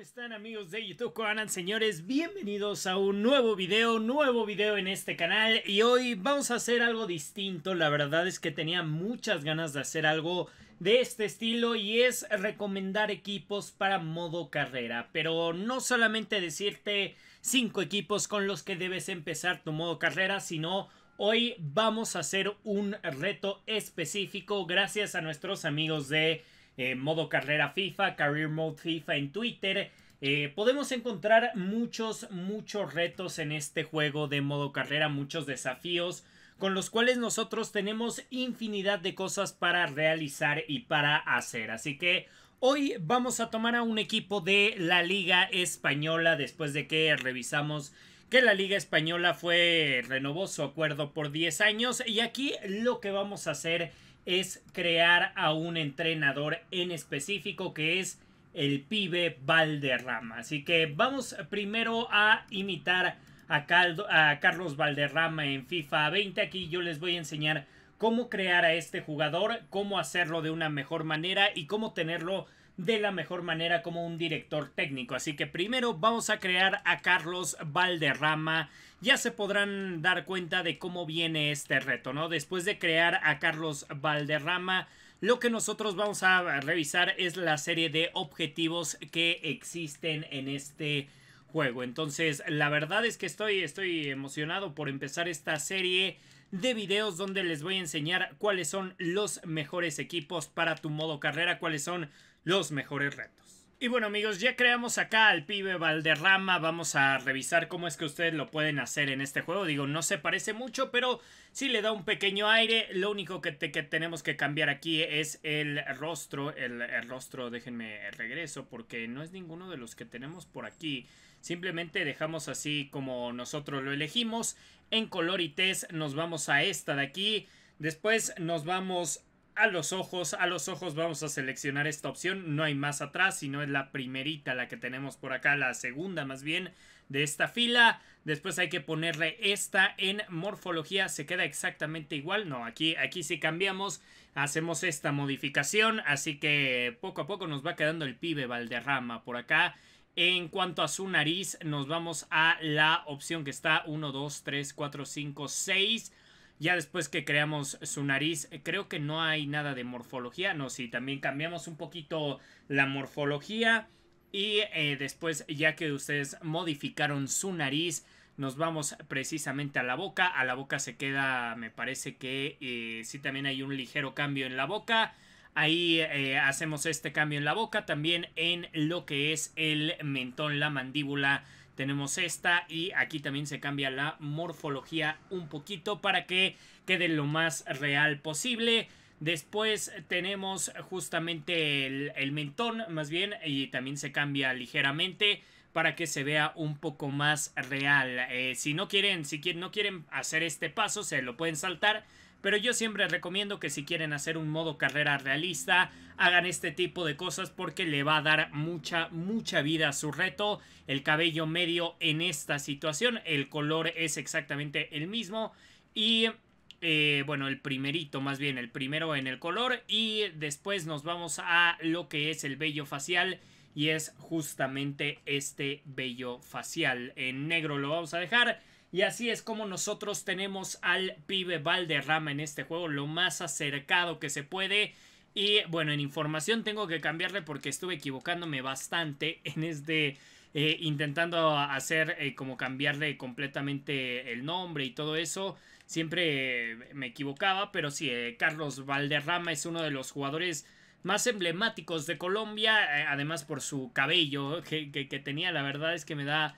¿Cómo están amigos de YouTube Conan? Señores, bienvenidos a un nuevo video, nuevo video en este canal y hoy vamos a hacer algo distinto, la verdad es que tenía muchas ganas de hacer algo de este estilo y es recomendar equipos para modo carrera, pero no solamente decirte 5 equipos con los que debes empezar tu modo carrera, sino hoy vamos a hacer un reto específico gracias a nuestros amigos de eh, modo carrera FIFA, career mode FIFA en Twitter. Eh, podemos encontrar muchos, muchos retos en este juego de modo carrera, muchos desafíos con los cuales nosotros tenemos infinidad de cosas para realizar y para hacer. Así que Hoy vamos a tomar a un equipo de la Liga Española después de que revisamos que la Liga Española fue renovó su acuerdo por 10 años y aquí lo que vamos a hacer es crear a un entrenador en específico que es el pibe Valderrama. Así que vamos primero a imitar a, Carlos Valderrama en FIFA 20. Aquí yo les voy a enseñar cómo crear a este jugador, cómo hacerlo de una mejor manera y cómo tenerlo de la mejor manera como un director técnico. Así que primero vamos a crear a Carlos Valderrama. Ya se podrán dar cuenta de cómo viene este reto, ¿no? Después de crear a Carlos Valderrama, lo que nosotros vamos a revisar es la serie de objetivos que existen en este juego. Entonces, la verdad es que estoy, estoy emocionado por empezar esta serie de videos donde les voy a enseñar cuáles son los mejores equipos para tu modo carrera, cuáles son los mejores retos. Y bueno amigos, ya creamos acá al pibe Valderrama, vamos a revisar cómo es que ustedes lo pueden hacer en este juego. Digo, no se parece mucho, pero sí le da un pequeño aire. Lo único que, tenemos que cambiar aquí es el rostro. El, rostro, déjenme regreso, porque no es ninguno de los que tenemos por aquí. Simplemente dejamos así como nosotros lo elegimos. En color y test nos vamos a esta de aquí. Después nos vamos a los ojos, a los ojos vamos a seleccionar esta opción, no hay más atrás, sino es la primerita la que tenemos por acá, la segunda más bien de esta fila. Después hay que ponerle esta en morfología, se queda exactamente igual, no, aquí, aquí sí cambiamos, hacemos esta modificación, así que poco a poco nos va quedando el pibe Valderrama por acá. En cuanto a su nariz, nos vamos a la opción que está 1, 2, 3, 4, 5, 6 ya después que creamos su nariz, eh, creo que no hay nada de morfología. No, sí, también cambiamos un poquito la morfología. Y eh, después, ya que ustedes modificaron su nariz, nos vamos precisamente a la boca. A la boca se queda, me parece que eh, sí también hay un ligero cambio en la boca. Ahí hacemos este cambio en la boca, también en lo que es el mentón, la mandíbula, tenemos esta y aquí también se cambia la morfología un poquito para que quede lo más real posible. Después tenemos justamente el, mentón más bien y también se cambia ligeramente para que se vea un poco más real. Eh, si no quieren, si no quieren hacer este paso, se lo pueden saltar pero yo siempre recomiendo que si quieren hacer un modo carrera realista, hagan este tipo de cosas porque le va a dar mucha, mucha vida a su reto. El cabello medio en esta situación, el color es exactamente el mismo y... Eh, bueno, el primerito, más bien el primero en el color y después nos vamos a lo que es el vello facial y es justamente este vello facial. En negro lo vamos a dejar y así es como nosotros tenemos al pibe Valderrama en este juego, lo más acercado que se puede. Y bueno, en información tengo que cambiarle porque estuve equivocándome bastante en este... Eh, intentando hacer eh, como cambiarle completamente el nombre y todo eso. Siempre eh, me equivocaba, pero sí, Carlos Valderrama es uno de los jugadores más emblemáticos de Colombia, además por su cabello que, que tenía, la verdad es que me da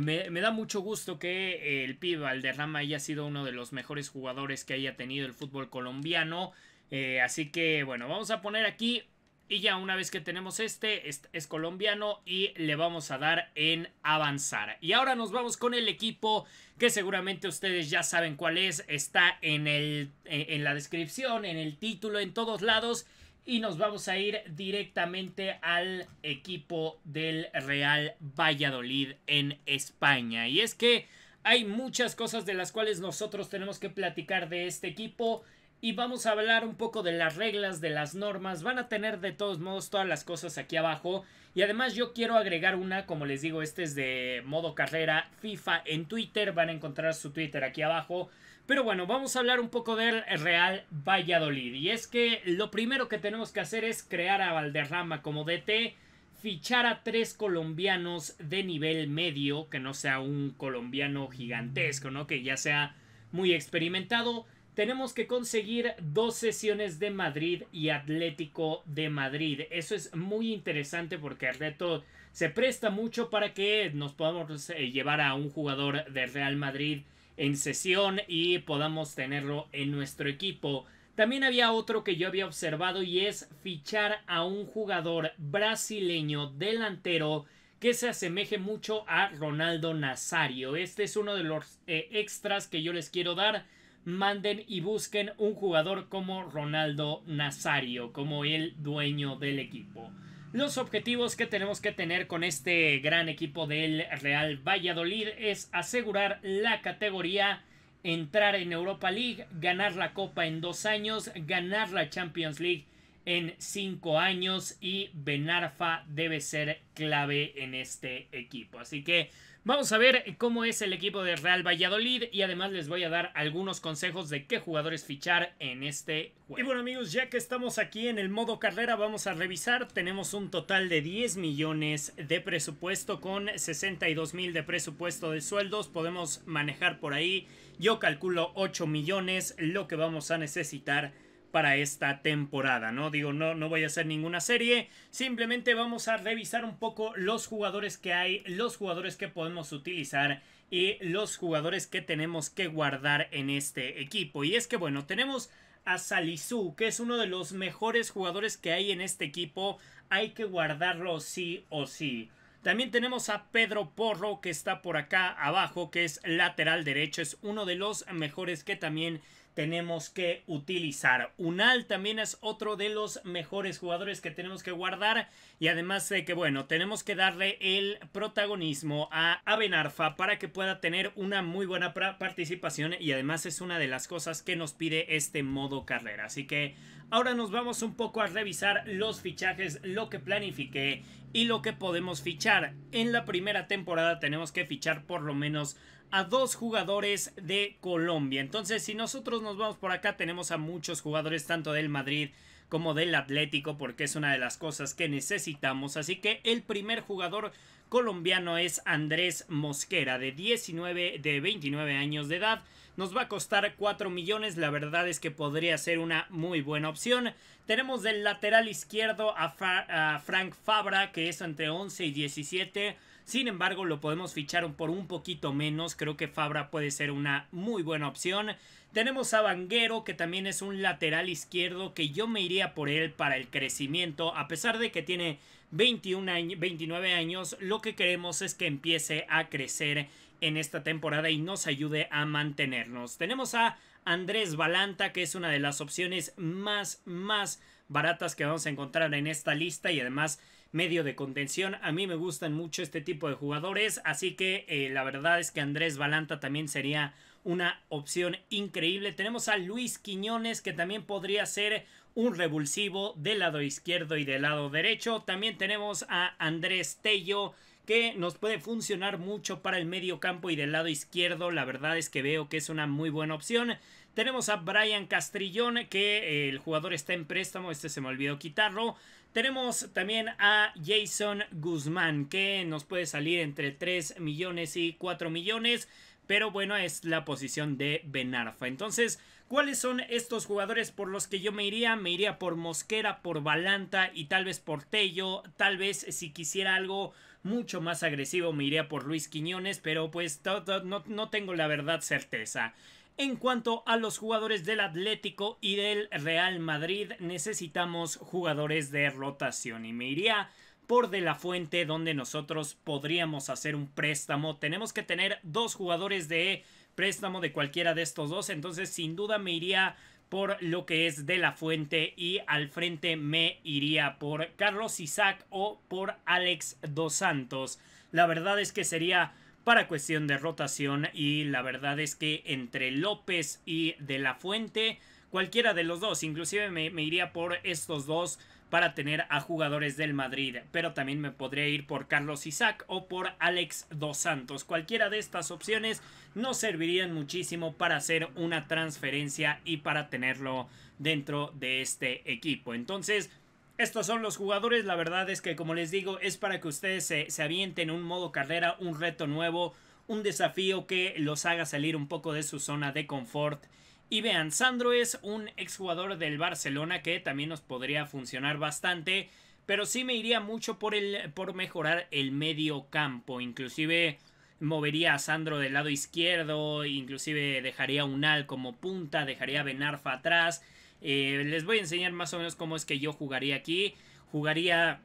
me, da mucho gusto que el PIB Valderrama haya sido uno de los mejores jugadores que haya tenido el fútbol colombiano. Eh, así que bueno, vamos a poner aquí y ya una vez que tenemos este, es, colombiano y le vamos a dar en avanzar. Y ahora nos vamos con el equipo que seguramente ustedes ya saben cuál es. Está en, el, eh, en la descripción, en el título, en todos lados y nos vamos a ir directamente al equipo del Real Valladolid en España. Y es que hay muchas cosas de las cuales nosotros tenemos que platicar de este equipo y vamos a hablar un poco de las reglas, de las normas. Van a tener de todos modos todas las cosas aquí abajo. Y además yo quiero agregar una, como les digo, este es de modo carrera FIFA en Twitter. Van a encontrar su Twitter aquí abajo. Pero bueno, vamos a hablar un poco del Real Valladolid. Y es que lo primero que tenemos que hacer es crear a Valderrama como DT. Fichar a tres colombianos de nivel medio, que no sea un colombiano gigantesco, ¿no? Que ya sea muy experimentado tenemos que conseguir dos sesiones de Madrid y Atlético de Madrid. Eso es muy interesante porque el reto se presta mucho para que nos podamos eh, llevar a un jugador de Real Madrid en sesión y podamos tenerlo en nuestro equipo. También había otro que yo había observado y es fichar a un jugador brasileño delantero que se asemeje mucho a Ronaldo Nazario. Este es uno de los eh, extras que yo les quiero dar manden y busquen un jugador como Ronaldo Nazario, como el dueño del equipo. Los objetivos que tenemos que tener con este gran equipo del Real Valladolid es asegurar la categoría, entrar en Europa League, ganar la Copa en dos años, ganar la Champions League en cinco años y Benarfa debe ser clave en este equipo. Así que Vamos a ver eh, cómo es el equipo de Real Valladolid y además les voy a dar algunos consejos de qué jugadores fichar en este juego. Y bueno amigos, ya que estamos aquí en el modo carrera vamos a revisar. Tenemos un total de 10 millones de presupuesto con 62 mil de presupuesto de sueldos. Podemos manejar por ahí, yo calculo 8 millones, lo que vamos a necesitar para esta temporada, ¿no? Digo, no, no voy a hacer ninguna serie, simplemente vamos a revisar un poco los jugadores que hay, los jugadores que podemos utilizar y los jugadores que tenemos que guardar en este equipo. Y es que, bueno, tenemos a Salisu, que es uno de los mejores jugadores que hay en este equipo, hay que guardarlo sí o sí. También tenemos a Pedro Porro que está por acá abajo, que es lateral derecho, es uno de los mejores que también tenemos que utilizar. Unal también es otro de los mejores jugadores que tenemos que guardar y además de que bueno, tenemos que darle el protagonismo a Abenarfa para que pueda tener una muy buena participación y además es una de las cosas que nos pide este modo carrera. Así que ahora nos vamos un poco a revisar los fichajes, lo que planifiqué y lo que podemos fichar. En la primera temporada tenemos que fichar por lo menos a dos jugadores de Colombia. Entonces, si nosotros nos vamos por acá, tenemos a muchos jugadores tanto del Madrid como del Atlético, porque es una de las cosas que necesitamos. Así que el primer jugador colombiano es Andrés Mosquera, de 19, de 29 años de edad. Nos va a costar 4 millones, la verdad es que podría ser una muy buena opción. Tenemos del lateral izquierdo a, Frank Fabra, que es entre 11 y 17. Sin embargo, lo podemos fichar por un poquito menos. Creo que Fabra puede ser una muy buena opción. Tenemos a Vanguero, que también es un lateral izquierdo, que yo me iría por él para el crecimiento. A pesar de que tiene 21 29 años, lo que queremos es que empiece a crecer en esta temporada y nos ayude a mantenernos. Tenemos a Andrés Balanta, que es una de las opciones más, más baratas que vamos a encontrar en esta lista y además medio de contención. A mí me gustan mucho este tipo de jugadores, así que eh, la verdad es que Andrés Balanta también sería una opción increíble. Tenemos a Luis Quiñones, que también podría ser un revulsivo del lado izquierdo y del lado derecho. También tenemos a Andrés Tello que nos puede funcionar mucho para el medio campo y del lado izquierdo. La verdad es que veo que es una muy buena opción. Tenemos a Brian Castrillón, que eh, el jugador está en préstamo, este se me olvidó quitarlo. Tenemos también a Jason Guzmán, que nos puede salir entre 3 millones y 4 millones, pero bueno, es la posición de Benarfa. Entonces, ¿Cuáles son estos jugadores por los que yo me iría? Me iría por Mosquera, por Balanta y tal vez por Tello. Tal vez eh, si quisiera algo mucho más agresivo me iría por Luis Quiñones, pero pues no, no tengo la verdad certeza. En cuanto a los jugadores del Atlético y del Real Madrid, necesitamos jugadores de rotación y me iría por De La Fuente donde nosotros podríamos hacer un préstamo. Tenemos que tener dos jugadores de préstamo de cualquiera de estos dos. Entonces, sin duda me iría por lo que es de la fuente y al frente me iría por Carlos Isaac o por Alex Dos Santos. La verdad es que sería para cuestión de rotación y la verdad es que entre López y de la fuente cualquiera de los dos. Inclusive me, iría por estos dos para tener a jugadores del Madrid. Pero también me podría ir por Carlos Isaac o por Alex Dos Santos. Cualquiera de estas opciones nos servirían muchísimo para hacer una transferencia y para tenerlo dentro de este equipo. Entonces... Estos son los jugadores, la verdad es que como les digo es para que ustedes se, se avienten un modo carrera, un reto nuevo, un desafío que los haga salir un poco de su zona de confort y vean, Sandro es un exjugador del Barcelona que también nos podría funcionar bastante, pero sí me iría mucho por, el, por mejorar el medio campo, inclusive movería a Sandro del lado izquierdo, inclusive dejaría un al como punta, dejaría a Benarfa atrás. Eh, les voy a enseñar más o menos cómo es que yo jugaría aquí. Jugaría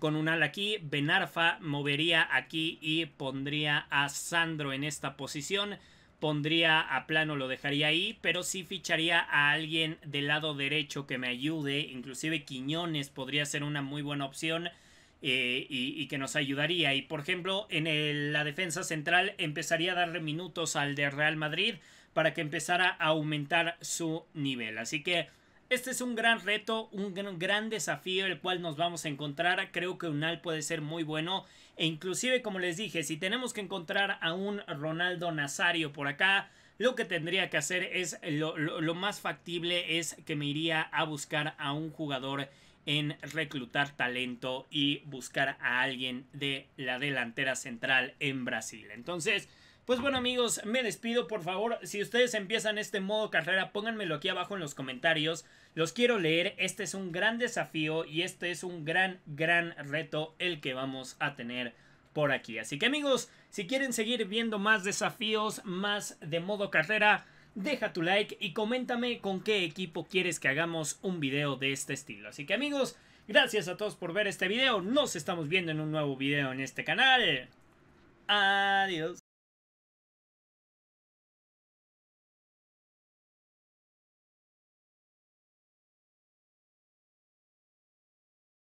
con un al aquí, Benarfa movería aquí y pondría a Sandro en esta posición pondría a plano, lo dejaría ahí, pero sí ficharía a alguien del lado derecho que me ayude, inclusive Quiñones podría ser una muy buena opción eh, y, que nos ayudaría. Y por ejemplo, en la defensa central empezaría a darle minutos al de Real Madrid para que empezara a aumentar su nivel. Así que este es un gran reto, un gran, un gran desafío el cual nos vamos a encontrar. Creo que Unal puede ser muy bueno e inclusive, como les dije, si tenemos que encontrar a un Ronaldo Nazario por acá, lo que tendría que hacer es, lo, lo más factible es que me iría a buscar a un jugador en reclutar talento y buscar a alguien de la delantera central en Brasil. Entonces, pues bueno amigos, me despido por favor. Si ustedes empiezan este modo carrera, pónganmelo aquí abajo en los comentarios. Los quiero leer. Este es un gran desafío y este es un gran, gran reto el que vamos a tener por aquí. Así que amigos, si quieren seguir viendo más desafíos, más de modo carrera, deja tu like y coméntame con qué equipo quieres que hagamos un video de este estilo. Así que amigos, gracias a todos por ver este video. Nos estamos viendo en un nuevo video en este canal. Adiós.